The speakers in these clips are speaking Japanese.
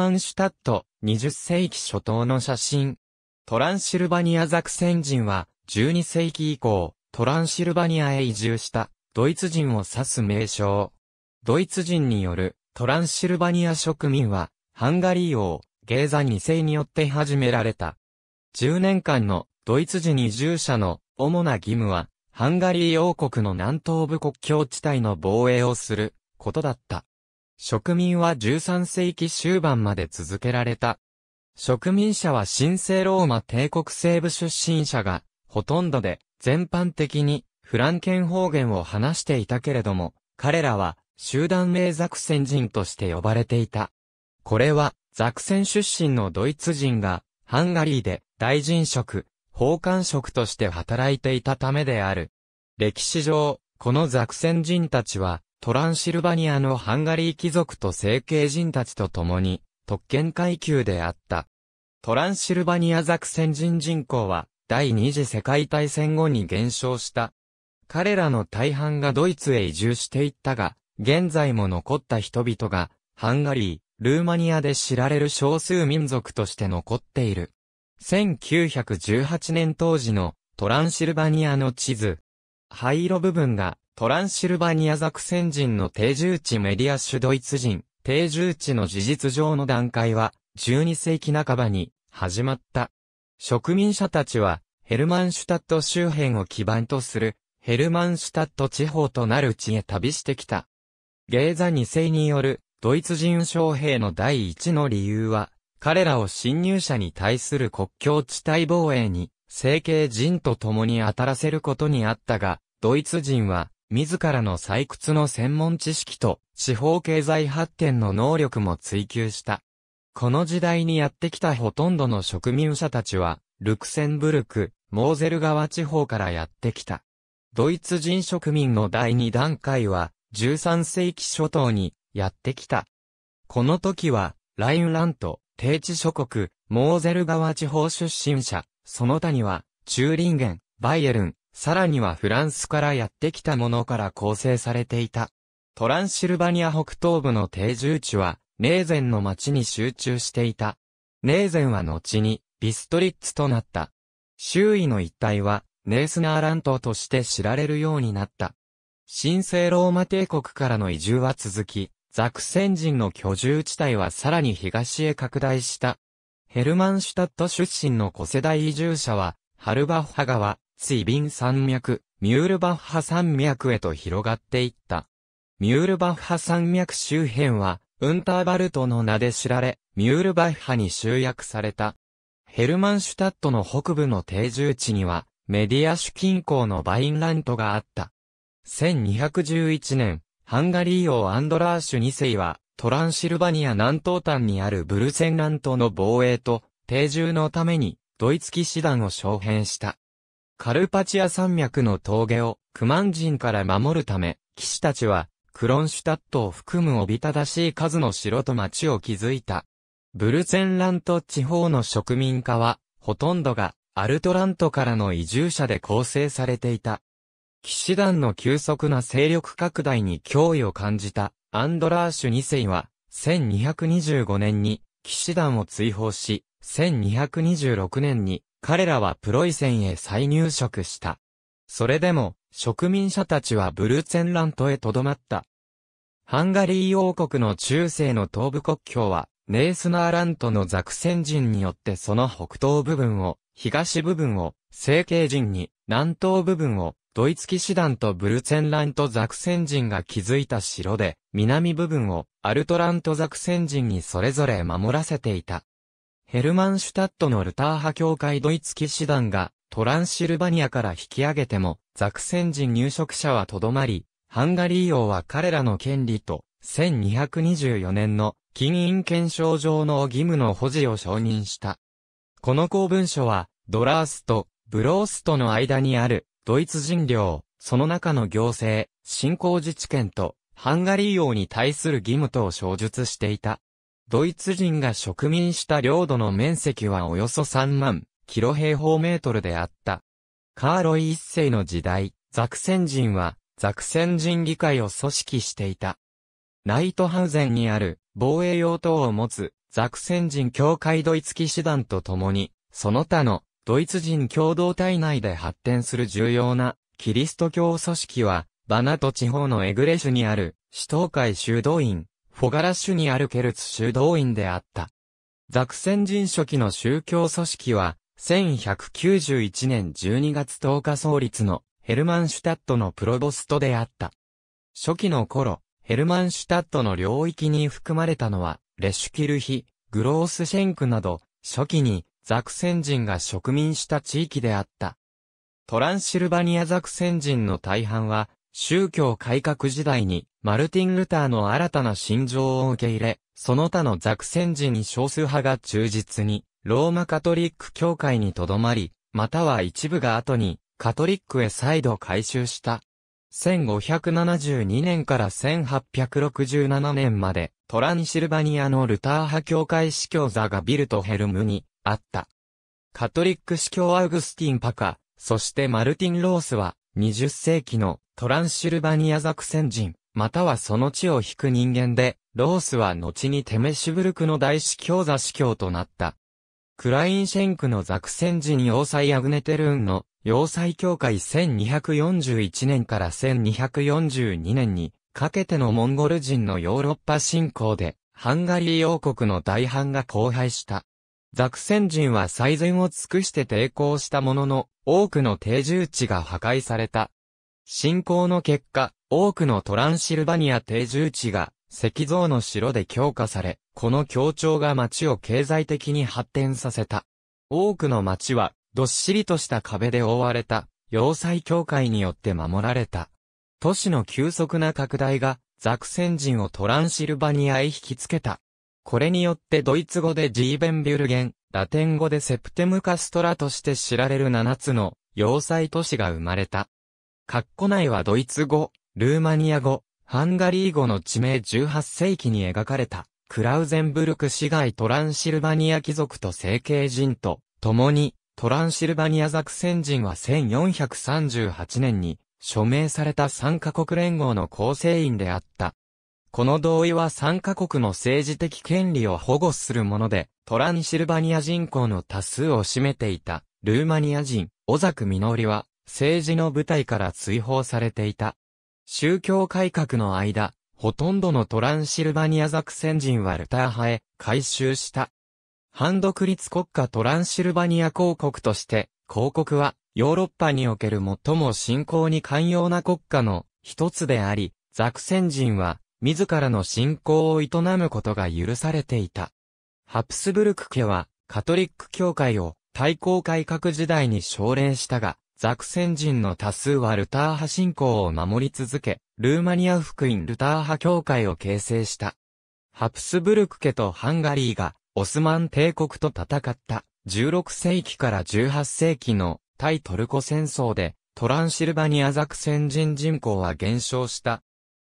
マンシュタット、20世紀初頭の写真。トランシルバニアザクセン人は、12世紀以降、トランシルバニアへ移住した、ドイツ人を指す名称。ドイツ人による、トランシルバニア植民は、ハンガリー王、ゲーザ2世によって始められた。10年間の、ドイツ人移住者の、主な義務は、ハンガリー王国の南東部国境地帯の防衛をする、ことだった。植民は13世紀終盤まで続けられた。植民者は神聖ローマ帝国西部出身者がほとんどで全般的にフランケン方言を話していたけれども彼らは集団名ザクセン人として呼ばれていた。これはザクセン出身のドイツ人がハンガリーで大臣職、法官職として働いていたためである。歴史上、このザクセン人たちはトランシルバニアのハンガリー貴族と政経人たちと共に、特権階級であった。トランシルバニアザクセン人人口は、第二次世界大戦後に減少した。彼らの大半がドイツへ移住していったが、現在も残った人々が、ハンガリー、ルーマニアで知られる少数民族として残っている。1918年当時のトランシルバニアの地図。灰色部分がトランシルバニアザクセン人の定住地メディアシュドイツ人、定住地の事実上の段階は、12世紀半ばに、始まった。植民者たちは、ヘルマンシュタット周辺を基盤とする、ヘルマンシュタット地方となる地へ旅してきた。ゲーザ2世による、ドイツ人将兵の第一の理由は、彼らを侵入者に対する国境地帯防衛に、成形人と共に当たらせることにあったが、ドイツ人は、自らの採掘の専門知識と、地方経済発展の能力も追求した。この時代にやってきたほとんどの植民者たちは、ルクセンブルク、モーゼル川地方からやってきた。ドイツ人植民の第2段階は、13世紀初頭に、やってきた。この時は、ラインラント、低地諸国、モーゼル川地方出身者、その他には、チューリンゲン、バイエルン、さらにはフランスからやってきたものから構成されていた。トランシルバニア北東部の定住地は、ネーゼンの町に集中していた。ネーゼンは後に、ビストリッツとなった。周囲の一帯は、ネースナーラントとして知られるようになった。神聖ローマ帝国からの移住は続き、ザクセン人の居住地帯はさらに東へ拡大した。ヘルマンシュタット出身の古世代移住者は、ハルバッハ川、ツィビン山脈、ミュールバッハ山脈へと広がっていった。ミュールバッハ山脈周辺は、ウンターバルトの名で知られ、ミュールバッハに集約された。ヘルマンシュタットの北部の定住地には、メディアュ近郊のバインラントがあった。1211年、ハンガリー王アンドラーシュ2世は、トランシルバニア南東端にあるブルセンラントの防衛と、定住のために、ドイツ騎士団を招聘した。カルパチア山脈の峠をクマン人から守るため、騎士たちはクロンシュタットを含むおびただしい数の城と町を築いた。ブルツェンラント地方の植民化は、ほとんどがアルトラントからの移住者で構成されていた。騎士団の急速な勢力拡大に脅威を感じたアンドラーシュ2世は、1225年に騎士団を追放し、1226年に彼らはプロイセンへ再入植した。それでも、植民者たちはブルーツェンラントへ留まった。ハンガリー王国の中世の東部国境は、ネースナーラントのザクセン人によってその北東部分を、東部分を、成形人に、南東部分を、ドイツ騎士団とブルツェンラントザクセン人が築いた城で、南部分を、アルトラントザクセン人にそれぞれ守らせていた。ヘルマンシュタットのルター派協会ドイツ騎士団がトランシルバニアから引き上げても、ザクセン人入植者はとどまり、ハンガリー王は彼らの権利と、1224年の金印憲章上の義務の保持を承認した。この公文書は、ドラースとブロースとの間にあるドイツ人領、その中の行政、新興自治権とハンガリー王に対する義務とを詳述していた。ドイツ人が植民した領土の面積はおよそ3万キロ平方メートルであった。カーロイ一世の時代、ザクセン人はザクセン人議会を組織していた。ナイトハウゼンにある防衛用等を持つザクセン人協会ドイツ騎士団と共に、その他のドイツ人共同体内で発展する重要なキリスト教組織は、バナト地方のエグレシュにある、首都会修道院、フォガラシュにあるケルツ修道院であった。ザクセン人初期の宗教組織は、1191年12月10日創立のヘルマンシュタットのプロボストであった。初期の頃、ヘルマンシュタットの領域に含まれたのは、レシュキルヒ、グロースシェンクなど、初期にザクセン人が植民した地域であった。トランシルバニアザクセン人の大半は、宗教改革時代に、マルティン・ルターの新たな心情を受け入れ、その他のザクセン人少数派が忠実に、ローマカトリック教会にとどまり、または一部が後に、カトリックへ再度改修した。1572年から1867年まで、トランシルバニアのルター派教会司教座がビルトヘルムにあった。カトリック司教アウグスティン・パカ、そしてマルティン・ロースは、20世紀のトランシルバニアザセン人、またはその地を引く人間で、ロースは後にテメシュブルクの大司教座司教となった。クラインシェンクのザクセン人要塞アグネテルーンの要塞教会1241年から1242年にかけてのモンゴル人のヨーロッパ侵攻でハンガリー王国の大半が荒廃した。ザクセン人は最善を尽くして抵抗したものの多くの定住地が破壊された。侵攻の結果、多くのトランシルバニア定住地が石像の城で強化され、この協調が町を経済的に発展させた。多くの町は、どっしりとした壁で覆われた、要塞協会によって守られた。都市の急速な拡大が、ザクセン人をトランシルバニアへ引きつけた。これによってドイツ語でジーベンビュルゲン、ラテン語でセプテムカストラとして知られる7つの要塞都市が生まれた。括弧内はドイツ語、ルーマニア語、ハンガリー語の地名18世紀に描かれた、クラウゼンブルク市街トランシルバニア貴族と成形人と、共に、トランシルバニアザセン人は1438年に、署名された参カ国連合の構成員であった。この同意は参カ国の政治的権利を保護するもので、トランシルバニア人口の多数を占めていた、ルーマニア人、オザクミノリは、政治の舞台から追放されていた。宗教改革の間、ほとんどのトランシルバニアザクセン人はルター派へ改修した。反独立国家トランシルバニア公国として、公国はヨーロッパにおける最も信仰に寛容な国家の一つであり、ザクセン人は自らの信仰を営むことが許されていた。ハプスブルク家はカトリック教会を対抗改革時代に奨励したが、ザクセン人の多数はルター派信仰を守り続け、ルーマニア福音ルター派教会を形成した。ハプスブルク家とハンガリーがオスマン帝国と戦った16世紀から18世紀の対トルコ戦争でトランシルバニアザクセン人人口は減少した。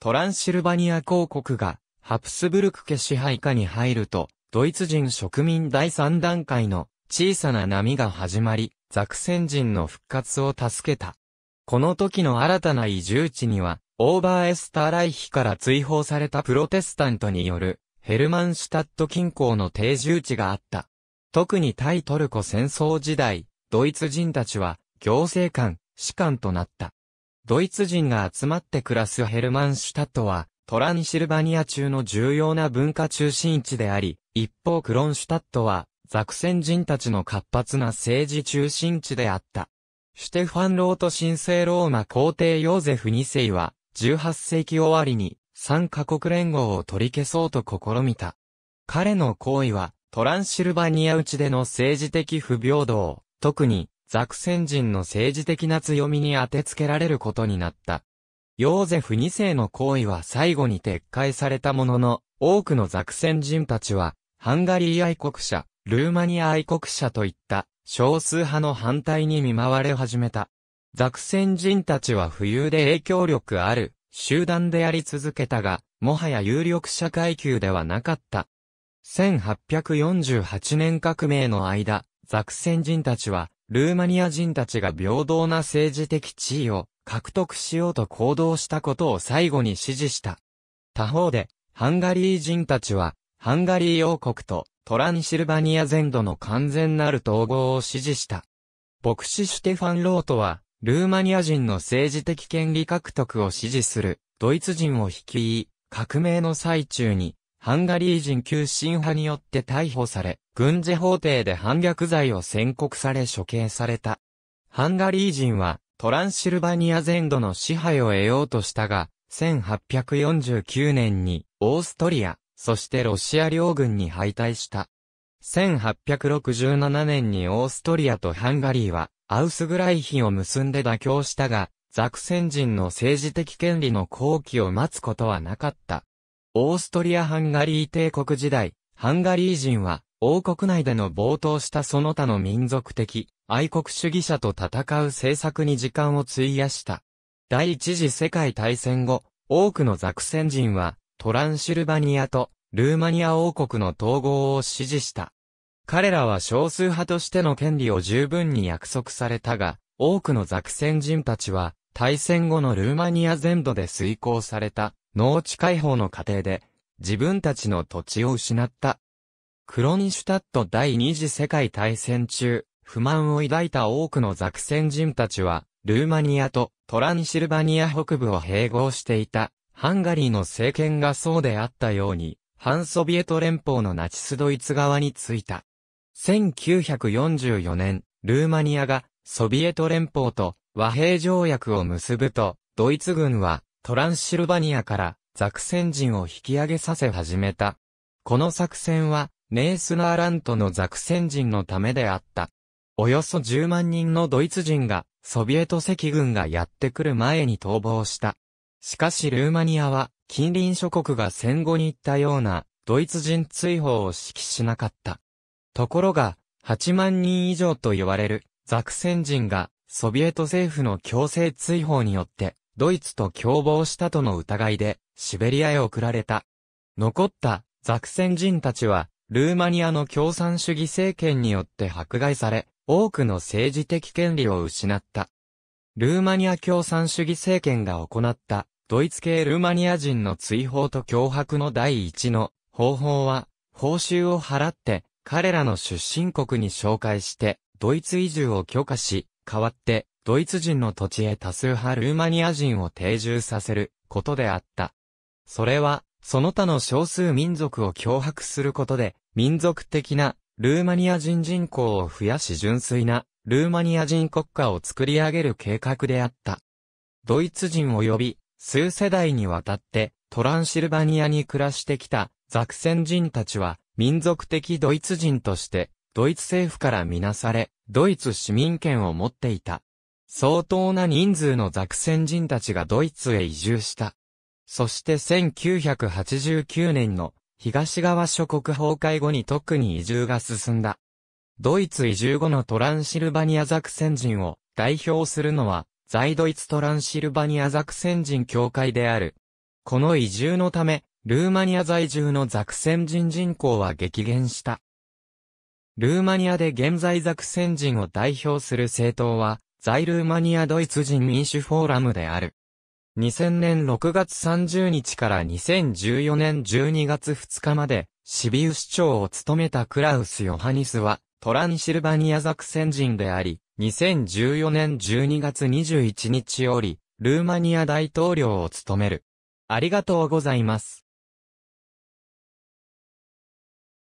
トランシルバニア公国がハプスブルク家支配下に入ると、ドイツ人植民第3段階の小さな波が始まり、ザクセン人の復活を助けた。この時の新たな移住地には、オーバーエスターライヒから追放されたプロテスタントによる、ヘルマンシュタット近郊の定住地があった。特に対トルコ戦争時代、ドイツ人たちは、行政官、士官となった。ドイツ人が集まって暮らすヘルマンシュタットは、トランシルバニア中の重要な文化中心地であり、一方クロンシュタットは、ザクセン人たちの活発な政治中心地であった。シュテファン・ロート神聖ローマ皇帝ヨーゼフ2世は、18世紀終わりに、三カ国連合を取り消そうと試みた。彼の行為は、トランシルバニア内での政治的不平等、特に、ザクセン人の政治的な強みに当てつけられることになった。ヨーゼフ2世の行為は最後に撤回されたものの、多くのザクセン人たちは、ハンガリー愛国者、ルーマニア愛国者といった少数派の反対に見舞われ始めた。ザクセン人たちは富裕で影響力ある集団であり続けたが、もはや有力者階級ではなかった。1848年革命の間、ザクセン人たちは、ルーマニア人たちが平等な政治的地位を獲得しようと行動したことを最後に支持した。他方で、ハンガリー人たちは、ハンガリー王国とトランシルバニア全土の完全なる統合を支持した。牧師シュテファン・ロートは、ルーマニア人の政治的権利獲得を支持する、ドイツ人を率い、革命の最中に、ハンガリー人急進派によって逮捕され、軍事法廷で反逆罪を宣告され処刑された。ハンガリー人は、トランシルバニア全土の支配を得ようとしたが、1849年に、オーストリア、そしてロシア領軍に敗退した。1867年にオーストリアとハンガリーは、アウスグライヒを結んで妥協したが、ザクセン人の政治的権利の後期を待つことはなかった。オーストリア・ハンガリー帝国時代、ハンガリー人は、王国内での冒頭したその他の民族的、愛国主義者と戦う政策に時間を費やした。第一次世界大戦後、多くのザクセン人は、トランシルバニアとルーマニア王国の統合を支持した。彼らは少数派としての権利を十分に約束されたが、多くのザクセン人たちは、大戦後のルーマニア全土で遂行された農地解放の過程で、自分たちの土地を失った。クロニシュタット第二次世界大戦中、不満を抱いた多くのザクセン人たちは、ルーマニアとトランシルバニア北部を併合していた。ハンガリーの政権がそうであったように、反ソビエト連邦のナチスドイツ側についた。1944年、ルーマニアがソビエト連邦と和平条約を結ぶと、ドイツ軍はトランシルバニアからザクセン人を引き上げさせ始めた。この作戦は、ネースナーラントのザクセン人のためであった。およそ10万人のドイツ人が、ソビエト赤軍がやってくる前に逃亡した。しかしルーマニアは、近隣諸国が戦後に言ったような、ドイツ人追放を指揮しなかった。ところが、8万人以上と言われる、ザクセン人が、ソビエト政府の強制追放によって、ドイツと共謀したとの疑いで、シベリアへ送られた。残った、ザクセン人たちは、ルーマニアの共産主義政権によって迫害され、多くの政治的権利を失った。ルーマニア共産主義政権が行った、ドイツ系ルーマニア人の追放と脅迫の第一の方法は、報酬を払って、彼らの出身国に紹介して、ドイツ移住を許可し、代わって、ドイツ人の土地へ多数派ルーマニア人を定住させることであった。それは、その他の少数民族を脅迫することで、民族的なルーマニア人人口を増やし純粋なルーマニア人国家を作り上げる計画であった。ドイツ人及び、数世代にわたって、トランシルバニアに暮らしてきた、ザクセン人たちは、民族的ドイツ人として、ドイツ政府からみなされ、ドイツ市民権を持っていた。相当な人数のザクセン人たちがドイツへ移住した。そして1989年の東側諸国崩壊後に特に移住が進んだ。ドイツ移住後のトランシルバニアザクセン人を代表するのは、在ドイツトランシルバニアザクセン人協会である。この移住のため、ルーマニア在住のザクセン人人口は激減した。ルーマニアで現在ザクセン人を代表する政党は、在ルーマニアドイツ人民主フォーラムである。2000年6月30日から2014年12月2日まで、シビウ市長を務めたクラウス・ヨハニスは、トランシルバニア作戦人であり、2014年12月21日より、ルーマニア大統領を務める。ありがとうございます。